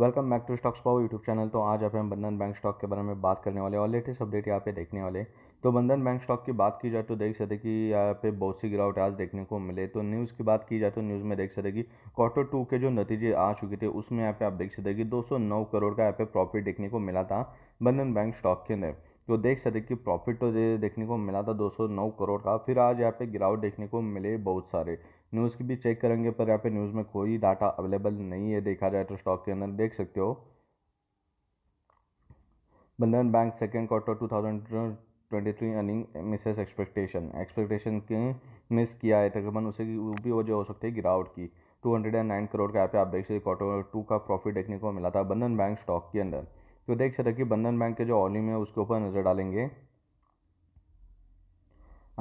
welcome back to stocks पाओ YouTube channel तो आज आप हम बंधन बैंक स्टॉक के बारे में बात करने वाले और लेटेस्ट अपडेट यहाँ पे देखने वाले तो बंधन बैंक स्टॉक की बात की जाए तो देख सकते कि यहाँ पे बहुत सी गिरावट आज देखने को मिले तो न्यूज़ की बात की जाए तो न्यूज़ में देख सकते कि क्वार्टर टू के जो नतीजे आ चुके थे उसमें यहाँ पे आप देख सकते कि दो करोड़ का यहाँ पे प्रॉफिट देखने को मिला था बंधन बैंक स्टॉक के अंदर तो देख सकते कि प्रॉफिट तो देखने को मिला था 209 करोड़ का फिर आज यहाँ पे गिरावट देखने को मिले बहुत सारे न्यूज़ की भी चेक करेंगे पर यहाँ पे न्यूज़ में कोई डाटा अवेलेबल नहीं है देखा जाए तो स्टॉक के अंदर देख सकते हो Bandhan bank second quarter two thousand twenty three earning misses expectation expectation के मिस किया है तकरीबन उसे भी वजह हो सकती है गिरावट की नाइन करोड़ का यहाँ पे आप देख सकते क्वार्टर टू का प्रॉफिट देखने को मिला था बंधन बैंक स्टॉक के अंदर तो देख सकते कि बंधन बैंक के जो ऑलिम है उसके ऊपर नज़र डालेंगे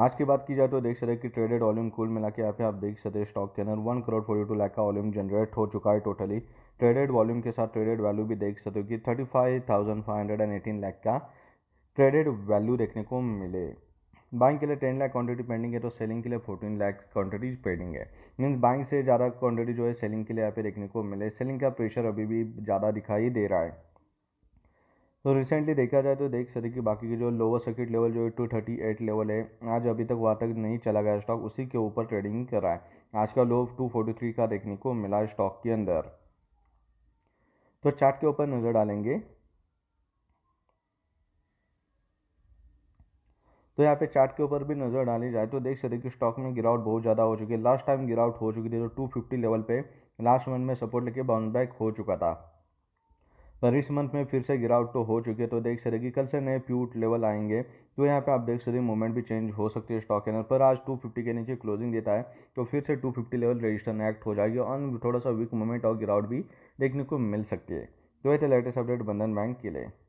आज की बात की जाए तो देख सकते कि ट्रेडेड वॉल्यूम कुल मिला के यहाँ पे आप देख सकते स्टॉक के अंदर one crore forty two lakh का वॉल्यूम जनरेट हो चुका है टोटली ट्रेडेड वॉल्यूम के साथ ट्रेडेड वैल्यू भी देख सकते हो कि thirty five thousand five hundred and eighteen lakh का ट्रेडेड वैल्यू देखने को मिले बाइंग के लिए टेन लाख क्वांटिटी पेंडिंग है तो सेलिंग के लिए फोर्टीन लाख क्वांटिटी पेंडिंग है मीन्स बाइंग से ज़्यादा क्वांटिटी जो है सेलिंग के लिए यहाँ पे देखने को मिले सेलिंग का प्रेशर अभी भी ज़्यादा दिखाई दे रहा है तो रिसेंटली देखा जाए तो देख सकते कि बाकी के जो लोअर सर्किट लेवल जो है टू थर्टी एट लेवल है आज अभी तक वहाँ तक नहीं चला गया स्टॉक उसी के ऊपर ट्रेडिंग कर रहा है आज का लो टू फोर्टी थ्री का देखने को मिला स्टॉक के अंदर तो चार्ट के ऊपर नज़र डालेंगे तो यहाँ पे चार्ट के ऊपर भी नज़र डाली जाए तो देख सकते कि स्टॉक में गिरावट बहुत ज़्यादा हो चुकी है लास्ट टाइम गिरावट हो चुकी थी तो टू फिफ्टी लेवल पे लास्ट मंथ में सपोर्ट लेके बाउंस बैक हो चुका था पर इस मंथ में फिर से गिरावट तो हो चुकी है तो देख कि कल से नए प्यूट लेवल आएंगे तो यहाँ पे आप देख सकते मूवमेंट भी चेंज हो सकती है स्टॉक के अंदर पर आज 250 के नीचे क्लोजिंग देता है तो फिर से 250 लेवल रजिस्टर एक्ट हो जाएगी और थोड़ा सा वीक मूवमेंट और गिरावट भी देखने को मिल सकती है तो ये थे लेटेस्ट अपडेट बंधन बैंक के लिए